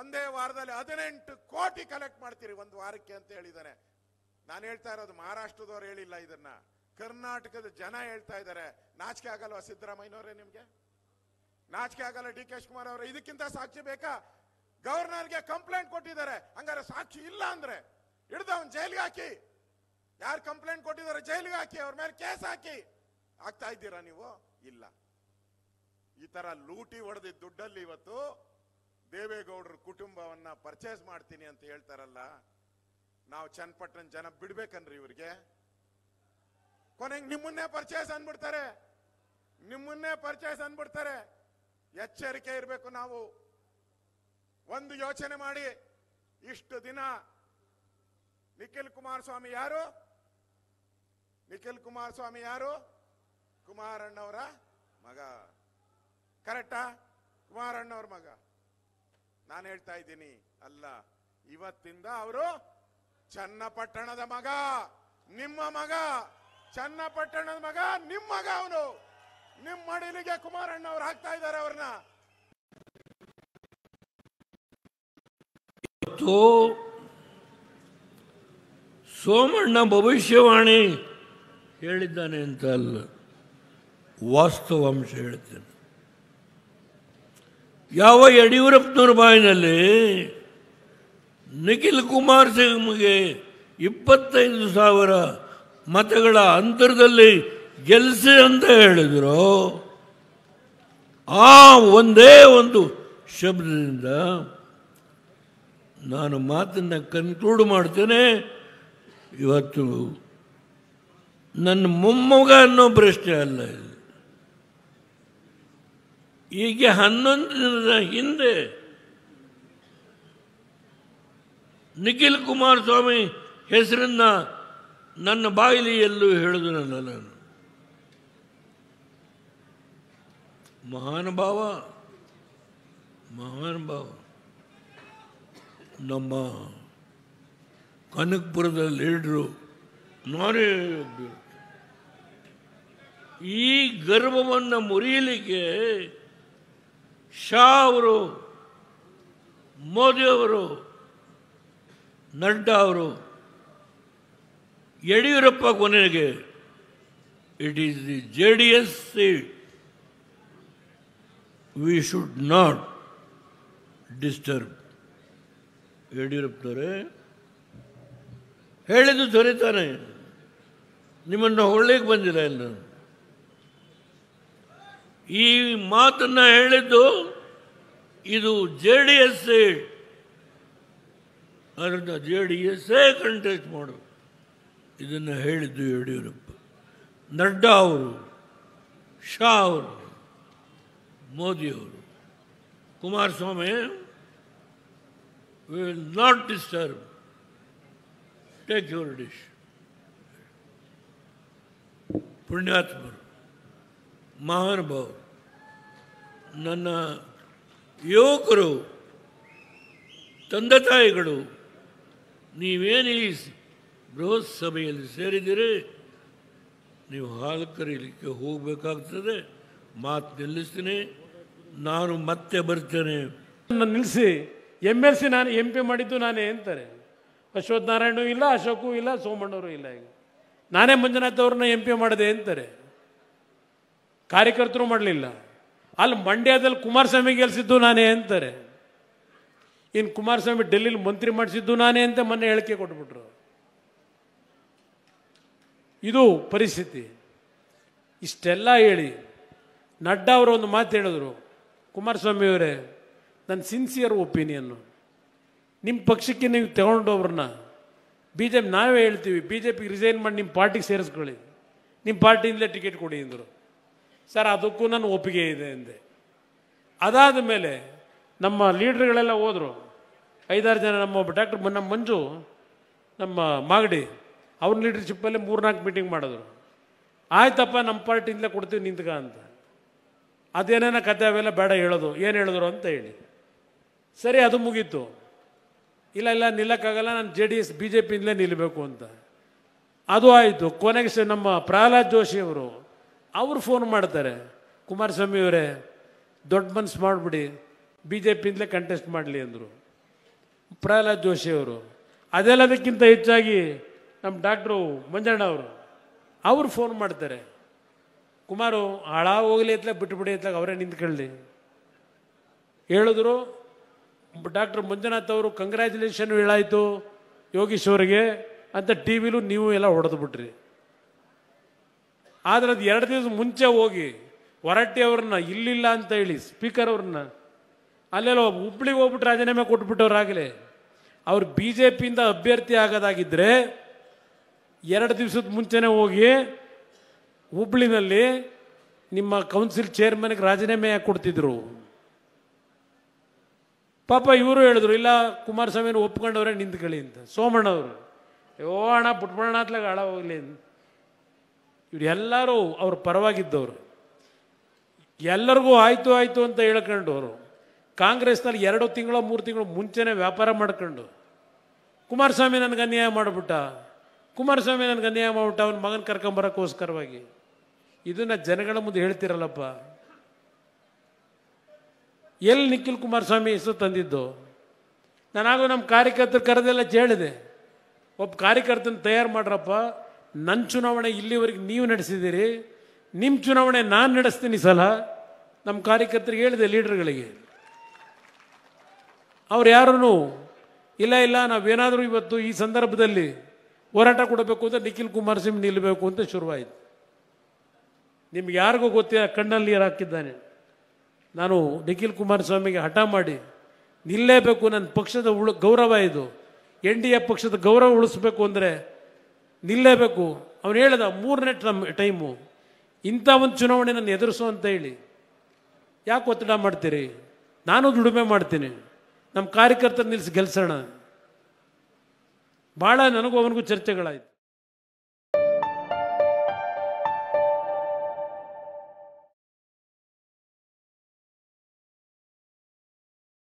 ಒಂದೇ ವಾರದಲ್ಲಿ ಹದಿನೆಂಟು ಕೋಟಿ ಕಲೆಕ್ಟ್ ಮಾಡ್ತೀರಿ ಒಂದು ವಾರಕ್ಕೆ ಅಂತ ಹೇಳಿದ್ದಾರೆ ನಾನು ಹೇಳ್ತಾ ಇರೋದು ಮಹಾರಾಷ್ಟ್ರದವ್ರು ಹೇಳಿಲ್ಲ ಇದನ್ನ ಕರ್ನಾಟಕದ ಜನ ಹೇಳ್ತಾ ಇದ್ದಾರೆ ನಾಚಿಕೆ ಆಗಲ್ವಾ ಸಿದ್ದರಾಮಯ್ಯನವರೇ ನಿಮಗೆ ನಾಚಿಕೆ ಆಗಲ್ಲ ಡಿ ಕೆ ಶಿವಕುಮಾರ್ ಇದಕ್ಕಿಂತ ಸಾಕ್ಷಿ ಬೇಕಾ ಗವರ್ನರ್ಗೆ ಕಂಪ್ಲೇಂಟ್ ಕೊಟ್ಟಿದ್ದಾರೆ ಹಂಗಾರೆ ಸಾಕ್ಷಿ ಇಲ್ಲ ಅಂದ್ರೆ ಹಿಡ್ದು ಅವ್ನು ಜೈಲಿಗೆ ಹಾಕಿ ಯಾರು ಕಂಪ್ಲೇಂಟ್ ಕೊಟ್ಟಿದ್ದಾರೆ ಜೈಲಿಗೆ ಹಾಕಿ ಅವ್ರ ಮೇಲೆ ಕೇಸ್ ಹಾಕಿ ಆಗ್ತಾ ಇದ್ದೀರಾ ನೀವು ಇಲ್ಲ ಈ ತರ ಲೂಟಿ ಹೊಡೆದಿದ್ದ ದುಡ್ಡಲ್ಲಿ ಇವತ್ತು ದೇವೇಗೌಡರ ಕುಟುಂಬವನ್ನ ಪರ್ಚೇಸ್ ಮಾಡ್ತೀನಿ ಅಂತ ಹೇಳ್ತಾರಲ್ಲ ನಾವು ಚನ್ನಪಟ್ಟಣ ಜನ ಬಿಡ್ಬೇಕನ್ರಿ ಇವ್ರಿಗೆ ಕೊನೆಗೆ ನಿಮ್ಮನ್ನೇ ಪರ್ಚೇಸ್ ಅಂದ್ಬಿಡ್ತಾರೆ ನಿಮ್ಮನ್ನೇ ಪರ್ಚೇಸ್ ಅಂದ್ಬಿಡ್ತಾರೆ ಎಚ್ಚರಿಕೆ ಇರಬೇಕು ನಾವು ಒಂದು ಯೋಚನೆ ಮಾಡಿ ಇಷ್ಟು ದಿನ ನಿಖಿಲ್ ಕುಮಾರಸ್ವಾಮಿ ಯಾರು ನಿಖಿಲ್ ಕುಮಾರಸ್ವಾಮಿ ಯಾರು ಕುಮಾರಣ್ಣವರ ಮಗ ಕರೆಕ್ಟಾ ಕುಮಾರಣ್ಣವ್ರ ಮಗ ನಾನು ಹೇಳ್ತಾ ಇದ್ದೀನಿ ಅಲ್ಲ ಇವತ್ತಿಂದ ಅವರು ಚನ್ನಪಟ್ಟಣದ ಮಗ ನಿಮ್ಮ ಮಗ ಚನ್ನಪಟ್ಟಣದ ಮಗ ನಿಮ್ಮ ಮಗ ಅವನು ನಿಮ್ಮ ಮಡಿಲಿಗೆ ಕುಮಾರಣ್ಣ ಅವ್ರು ಹಾಕ್ತಾ ಇದ್ದಾರೆ ಅವ್ರನ್ನ ಸೋಮಣ್ಣ ಭವಿಷ್ಯವಾಣಿ ಹೇಳಿದ್ದಾನೆ ಅಂತ ಅಲ್ಲ ವಾಸ್ತವಾಂಶ ಹೇಳ್ತೇನೆ ಯಾವ ಯಡಿಯೂರಪ್ಪನವ್ರ ಬಾಯಿನಲ್ಲಿ ನಿಖಿಲ್ ಕುಮಾರ್ ಸಿಂಗ್ಗೆ ಇಪ್ಪತ್ತೈದು ಸಾವಿರ ಮತಗಳ ಅಂತರದಲ್ಲಿ ಗೆಲ್ಸಿ ಅಂತ ಹೇಳಿದ್ರು ಆ ಒಂದೇ ಒಂದು ಶಬ್ದದಿಂದ ನಾನು ಮಾತನ್ನು ಕನ್ಕ್ಲೂಡ್ ಮಾಡ್ತೇನೆ ಇವತ್ತು ನನ್ನ ಮೊಮ್ಮಗ ಅನ್ನೋ ಪ್ರಶ್ನೆ ಅಲ್ಲ ಇದು ಈಗ ಹನ್ನೊಂದು ದಿನದ ಹಿಂದೆ ನಿಖಿಲ್ ಕುಮಾರಸ್ವಾಮಿ ಹೆಸರನ್ನ ನನ್ನ ಬಾಯಿಲಿಯಲ್ಲೂ ಹೇಳಿದನಲ್ಲ ನಾನು ಮಹಾನುಭಾವ ಮಹಾನುಭಾವ ನಮ್ಮ ಕನಕಪುರದ ಲೀಡ್ರು ನಾನೇ ಈ ಗರ್ವವನ್ನು ಮುರಿಯಲಿಕ್ಕೆ ಶಾ ಅವರು ಮೋದಿಯವರು ನಡ್ಡಾ ಅವರು ಯಡಿಯೂರಪ್ಪ ಕೊನೆಗೆ it is the J D S seat we should not disturb ಯಡಿಯೂರಪ್ಪನವರೇ ಹೇಳಿದ್ದು ದೊರೀತಾನೆ ನಿಮ್ಮನ್ನು ಹೊಳ್ಳಿಗೆ ಬಂದಿಲ್ಲ ಇಲ್ಲ ಈ ಮಾತನ್ನು ಹೇಳಿದ್ದು ಇದು ಜೆ ಡಿ ಎಸ್ ಅದನ್ನು ಜೆ ಡಿ ಎಸ್ಸೇ ಕಂಟೆಸ್ಟ್ ಮಾಡು ಇದನ್ನು ಹೇಳಿದ್ದು ಯಡಿಯೂರಪ್ಪ ನಡ್ಡಾ ಅವರು ಶಾ ಅವರು ಮೋದಿಯವರು Kumaraswamy will not disturb take your dish ಪುಣ್ಯಾತ್ಮ ಮಹಾನುಭಾವರು ನನ್ನ ಯುವಕರು ತಂದೆ ತಾಯಿಗಳು ನೀವೇನು ಈ ಬೃಹತ್ ಸಭೆಯಲ್ಲಿ ಸೇರಿದ್ದೀರಿ ನೀವು ಹಾಲು ಕರೀಲಿಕ್ಕೆ ಹೋಗಬೇಕಾಗ್ತದೆ ಮಾತು ನಿಲ್ಲಿಸ್ತೀನಿ ನಾನು ಮತ್ತೆ ಬರ್ತೇನೆ ನನ್ನ ನಿಲ್ಲಿಸಿ ಎಮ್ ಎಲ್ ಸಿ ನಾನು ಎಂ ಪಿ ಮಾಡಿದ್ದು ನಾನೇ ಅಂತಾರೆ ಅಶ್ವಥ್ ನಾರಾಯಣ ಇಲ್ಲ ಅಶೋಕು ಇಲ್ಲ ಸೋಮಣ್ಣವರು ಇಲ್ಲ ಈಗ ನಾನೇ ಮಂಜುನಾಥ್ ಅವ್ರನ್ನ ಎಂ ಪಿ ಮಾಡಿದೆ ಅಂತಾರೆ ಕಾರ್ಯಕರ್ತರು ಮಾಡಲಿಲ್ಲ ಅಲ್ಲಿ ಮಂಡ್ಯದಲ್ಲಿ ಕುಮಾರಸ್ವಾಮಿ ಗೆಲ್ಸಿದ್ದು ನಾನೇ ಅಂತಾರೆ ಇನ್ನು ಕುಮಾರಸ್ವಾಮಿ ಡೆಲ್ಲಿ ಮಂತ್ರಿ ಮಾಡಿಸಿದ್ದು ನಾನೇ ಅಂತ ಮೊನ್ನೆ ಹೇಳಿಕೆ ಕೊಟ್ಬಿಟ್ರು ಇದು ಪರಿಸ್ಥಿತಿ ಇಷ್ಟೆಲ್ಲ ಹೇಳಿ ನಡ್ಡಾ ಅವರು ಒಂದು ಮಾತು ಹೇಳಿದ್ರು ಕುಮಾರಸ್ವಾಮಿಯವರೇ ನನ್ನ ಸಿನ್ಸಿಯರ್ ಒಪಿನಿಯನ್ನು ನಿಮ್ಮ ಪಕ್ಷಕ್ಕೆ ನೀವು ತಗೊಂಡವ್ರನ್ನ ಬಿ ಜೆ ಪಿ ನಾವೇ ಹೇಳ್ತೀವಿ ಬಿ ಜೆ ಪಿ ರಿಸೈನ್ ಮಾಡಿ ನಿಮ್ಮ ಪಾರ್ಟಿಗೆ ಸೇರಿಸ್ಕೊಳ್ಳಿ ನಿಮ್ಮ ಪಾರ್ಟಿಯಿಂದಲೇ ಟಿಕೆಟ್ ಕೊಡಿ ಅಂದರು ಸರ್ ಅದಕ್ಕೂ ನನ್ನ ಒಪ್ಪಿಗೆ ಇದೆ ಎಂದೆ ಅದಾದ ಮೇಲೆ ನಮ್ಮ ಲೀಡ್ರ್ಗಳೆಲ್ಲ ಹೋದರು ಐದಾರು ಜನ ನಮ್ಮ ಡಾಕ್ಟರ್ ನಮ್ಮ ಮಂಜು ನಮ್ಮ ಮಾಗಡಿ ಅವ್ರ ಲೀಡರ್ಶಿಪ್ಪಲ್ಲೇ ಮೂರ್ನಾಲ್ಕು ಮೀಟಿಂಗ್ ಮಾಡಿದ್ರು ಆಯ್ತಪ್ಪ ನಮ್ಮ ಪಾರ್ಟಿಯಿಂದಲೇ ಕೊಡ್ತೀವಿ ನಿಂತ್ಕ ಅಂತ ಅದೇನೇನೋ ಕತೆ ಅವೆಲ್ಲ ಬೇಡ ಹೇಳೋದು ಏನು ಹೇಳಿದ್ರು ಅಂತ ಹೇಳಿ ಸರಿ ಅದು ಮುಗೀತು ಇಲ್ಲ ಇಲ್ಲ ನಿಲ್ಲಕ್ಕಾಗಲ್ಲ ನಾನು J D S B J ಪಿಯಿಂದಲೇ ನಿಲ್ಲಬೇಕು ಅಂತ ಅದು ಆಯಿತು ಕೊನೆಗೆ ನಮ್ಮ ಪ್ರಹ್ಲಾದ್ ಜೋಶಿಯವರು ಅವರು ಫೋನ್ ಮಾಡ್ತಾರೆ ಕುಮಾರಸ್ವಾಮಿ ಅವರೇ ದೊಡ್ಡ ಮನ್ಸು ಮಾಡಿಬಿಡಿ ಬಿ ಜೆ ಪಿಯಿಂದಲೇ ಕಂಟೆಸ್ಟ್ ಮಾಡಲಿ ಅಂದರು ಪ್ರಹ್ಲಾದ್ ಜೋಶಿ ಅವರು ಅದೆಲ್ಲದಕ್ಕಿಂತ ಹೆಚ್ಚಾಗಿ ನಮ್ಮ ಡಾಕ್ಟ್ರು ಮಂಜಣ್ಣ ಅವರು ಅವರು ಫೋನ್ ಮಾಡ್ತಾರೆ ಕುಮಾರು ಹಾಳ ಹೋಗ್ಲಿ ಬಿಟ್ಬಿಡಿ ಬಿಟ್ಟುಬಿಡಿ ಅವರೇ ನಿಂತ್ಕೊಳ್ಳಿ ಹೇಳಿದ್ರು ಡಾಕ್ಟರ್ ಮಂಜುನಾಥ್ ಅವರು ಕಂಗ್ರ್ಯಾಚುಲೇಷನ್ ಹೇಳಾಯಿತು ಯೋಗೀಶ್ ಅವರಿಗೆ ಅಂತ ಟಿ ವಿಲೂ ನೀವು ಎಲ್ಲ ಹೊಡೆದು ಬಿಟ್ರಿ ಆದರೆ ಅದು ಎರಡು ದಿವಸ ಮುಂಚೆ ಹೋಗಿ ಹೊರಟ್ಟಿ ಅವ್ರನ್ನ ಇಲ್ಲಿಲ್ಲ ಅಂತ ಹೇಳಿ ಸ್ಪೀಕರ್ ಅವ್ರನ್ನ ಅಲ್ಲೆಲ್ಲ ಹುಬ್ಳಿಗೆ ಹೋಗ್ಬಿಟ್ಟು ರಾಜೀನಾಮೆ ಕೊಟ್ಬಿಟ್ಟವ್ರಾಗಲೇ ಅವ್ರು ಬಿ ಜೆ ಪಿಯಿಂದ ಅಭ್ಯರ್ಥಿ ಆಗೋದಾಗಿದ್ದರೆ ಎರಡು ದಿವ್ಸದ ಮುಂಚೆನೆ ಹೋಗಿ ಹುಬ್ಳಿನಲ್ಲಿ ನಿಮ್ಮ ಕೌನ್ಸಿಲ್ ಚೇರ್ಮನ್ಗೆ ರಾಜೀನಾಮೆ ಕೊಡ್ತಿದ್ರು ಪಾಪ ಇವರು ಹೇಳಿದ್ರು ಇಲ್ಲ ಕುಮಾರಸ್ವಾಮಿನ ಒಪ್ಕೊಂಡವ್ರೆ ನಿಂತ್ಕೊಳ್ಳಿ ಅಂತ ಸೋಮಣ್ಣವರು ಅವರು ಅಣ್ಣ ಪುಟ್ಬಣ್ಣ ಅತ್ಲಾಗ ಹಾಳ ಹೋಗ್ಲಿ ಅಂತ ಇವ್ರು ಎಲ್ಲರೂ ಅವ್ರ ಪರವಾಗಿದ್ದವರು ಎಲ್ಲರಿಗೂ ಆಯಿತು ಆಯಿತು ಅಂತ ಹೇಳ್ಕೊಂಡು ಅವರು ಕಾಂಗ್ರೆಸ್ನಲ್ಲಿ ಎರಡು ತಿಂಗಳು ಮೂರು ತಿಂಗಳು ಮುಂಚೆನೇ ವ್ಯಾಪಾರ ಮಾಡ್ಕೊಂಡು ಕುಮಾರಸ್ವಾಮಿ ನನಗೆ ಅನ್ಯಾಯ ಮಾಡಿಬಿಟ್ಟ ಕುಮಾರಸ್ವಾಮಿ ನನಗೆ ಅನ್ಯಾಯ ಮಾಡಿಬಿಟ್ಟ ಅವನ ಮಗನ ಕರ್ಕೊಂಬರೋಕ್ಕೋಸ್ಕರವಾಗಿ ಇದನ್ನು ಜನಗಳ ಮುಂದೆ ಹೇಳ್ತಿರಲ್ಲಪ್ಪ ಎಲ್ಲಿ ನಿಖಿಲ್ ಕುಮಾರಸ್ವಾಮಿ ಹೆಸರು ತಂದಿದ್ದು ನಾನಾಗೂ ನಮ್ಮ ಕಾರ್ಯಕರ್ತರು ಕರೆದೆಲ್ಲ ಹೇಳಿದೆ ಒಬ್ಬ ಕಾರ್ಯಕರ್ತನ ತಯಾರು ಮಾಡ್ರಪ್ಪ ನನ್ನ ಚುನಾವಣೆ ಇಲ್ಲಿವರೆಗೆ ನೀವು ನಡೆಸಿದ್ದೀರಿ ನಿಮ್ಮ ಚುನಾವಣೆ ನಾನು ನಡೆಸ್ತೀನಿ ಸಲ ನಮ್ಮ ಕಾರ್ಯಕರ್ತರಿಗೆ ಹೇಳಿದೆ ಲೀಡರ್ಗಳಿಗೆ ಅವ್ರು ಯಾರೂ ಇಲ್ಲ ಇಲ್ಲ ನಾವೇನಾದರೂ ಇವತ್ತು ಈ ಸಂದರ್ಭದಲ್ಲಿ ಹೋರಾಟ ಕೊಡಬೇಕು ಅಂತ ನಿಖಿಲ್ ಕುಮಾರ್ ಸಿಂಗ್ ನಿಲ್ಲಬೇಕು ಅಂತ ಶುರುವಾಯಿತು ನಿಮ್ಗೆ ಯಾರಿಗೂ ಗೊತ್ತಿಲ್ಲ ಕಣ್ಣಲ್ಲಿ ನೀರು ಹಾಕಿದ್ದಾನೆ ನಾನು ನಿಖಿಲ್ ಕುಮಾರಸ್ವಾಮಿಗೆ ಹಠ ಮಾಡಿ ನಿಲ್ಲೇಬೇಕು ನನ್ನ ಪಕ್ಷದ ಉಳ ಗೌರವ ಇದು ಎನ್ ಡಿ ಎ ಪಕ್ಷದ ಗೌರವ ಉಳಿಸ್ಬೇಕು ಅಂದರೆ ನಿಲ್ಲೇಬೇಕು ಅವನು ಹೇಳಿದ ಮೂರನೇ ಟ್ರಮ್ ಟೈಮು ಇಂಥ ಒಂದು ಚುನಾವಣೆ ನನ್ನ ಎದುರಿಸು ಅಂತ ಹೇಳಿ ಯಾಕೆ ಒತ್ತಡ ಮಾಡ್ತೀರಿ ನಾನು ದುಡಿಮೆ ಮಾಡ್ತೀನಿ ನಮ್ಮ ಕಾರ್ಯಕರ್ತರು ನಿಲ್ಲಿಸಿ ಗೆಲ್ಸೋಣ ಭಾಳ ನನಗೂ ಅವನಿಗೂ ಚರ್ಚೆಗಳಾಯಿತು